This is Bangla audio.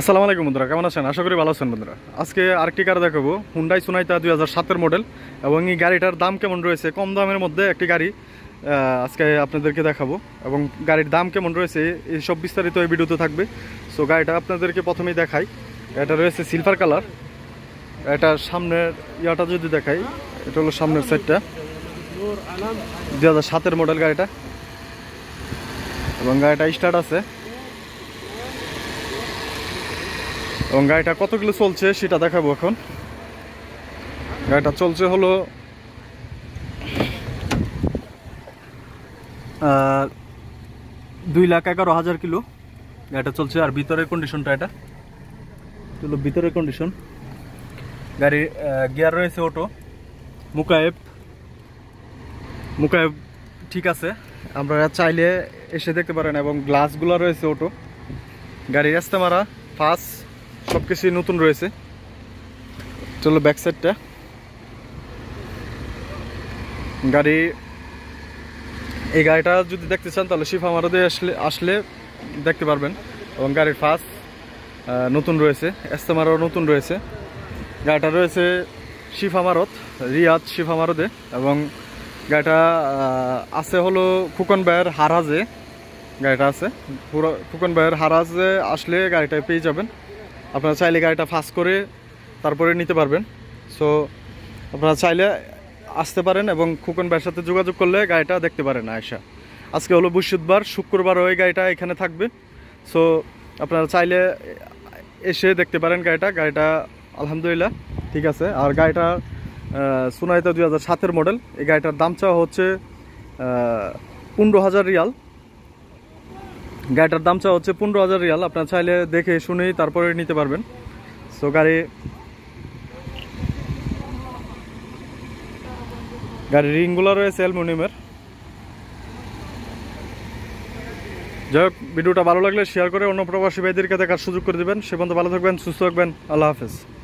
আসসালামু আলাইকুম বন্ধুরা কেমন আছেন আশা করি ভালো আছেন বন্ধুরা আজকে আরেকটি কার দেখাবো হুন্ডাই সুনাইতা দুই হাজার সাতের মডেল এবং এই গাড়িটার দাম কেমন রয়েছে কম দামের মধ্যে একটি গাড়ি আজকে আপনাদেরকে দেখাবো এবং গাড়ির দাম কেমন রয়েছে এই সব বিস্তারিত এই ভিডিওতে থাকবে সো গাড়িটা আপনাদেরকে প্রথমেই দেখাই এটা রয়েছে সিলভার কালার এটা সামনের ইয়াটা যদি দেখাই এটা হলো সামনের সাইডটা দুই হাজার সাতের মডেল গাড়িটা এবং গাড়িটা স্টার্ট আছে এবং গাড়িটা কতগুলো চলছে সেটা দেখাবো এখন গাড়িটা চলছে হলো দুই লাখ এগারো হাজার কিলো গাড়িটা চলছে আর ভিতরের কন্ডিশনটা এটা হলো ভিতরের কন্ডিশন গাড়ির গিয়ার রয়েছে অটো মুকায়েব মুকায়েব ঠিক আছে আপনারা চাইলে এসে দেখতে পারেন এবং গ্লাসগুলো রয়েছে অটো গাড়ির রাস্তা মারা ফার্স্ট সব কিছুই নতুন রয়েছে চলো ব্যাক সাইডটা গাড়ি এই গাড়িটা যদি দেখতে চান তাহলে শিফা মারাদে আসলে আসলে দেখতে পারবেন এবং গাড়ির ফার্স্ট নতুন রয়েছে এস্তেমারও নতুন রয়েছে গাড়িটা রয়েছে শিফা মারত রিয়াদ শিফা মারদে এবং গাড়িটা আছে হলো ফুকন ভাইয়ের হারাজে গাড়িটা আছে পুরো ফুকন ভাইয়ের হারাজে আসলে গাড়িটা পেয়ে যাবেন আপনারা চাইলে গাড়িটা ফাঁস করে তারপরে নিতে পারবেন সো আপনারা চাইলে আসতে পারেন এবং খুকন ভাইয়ের সাথে যোগাযোগ করলে গাড়িটা দেখতে পারেন আয়সা আজকে হলো বৃহস্পতিবার শুক্রবার ওই গাড়িটা এখানে থাকবে সো আপনারা চাইলে এসে দেখতে পারেন গাড়িটা গাড়িটা আলহামদুলিল্লাহ ঠিক আছে আর গাড়িটা সোনাইতা দুই হাজার সাতের মডেল এই গাড়িটার দাম চাওয়া হচ্ছে পনেরো হাজার রিয়াল গাড়িটার দাম চা হচ্ছে পনেরো হাজার রিয়াল আপনার চাইলে দেখে শুনেই তারপরে নিতে পারবেন সো গাড়ি গাড়ির রিংগুলো রয়েছে অ্যালমোনিয়ামের যাই হোক ভিডিওটা ভালো লাগলে শেয়ার করে অন্য প্রবাসী ভাইদেরকে দেখার সুযোগ করে দেবেন সে পর্যন্ত ভালো থাকবেন সুস্থ থাকবেন আল্লাহ হাফেজ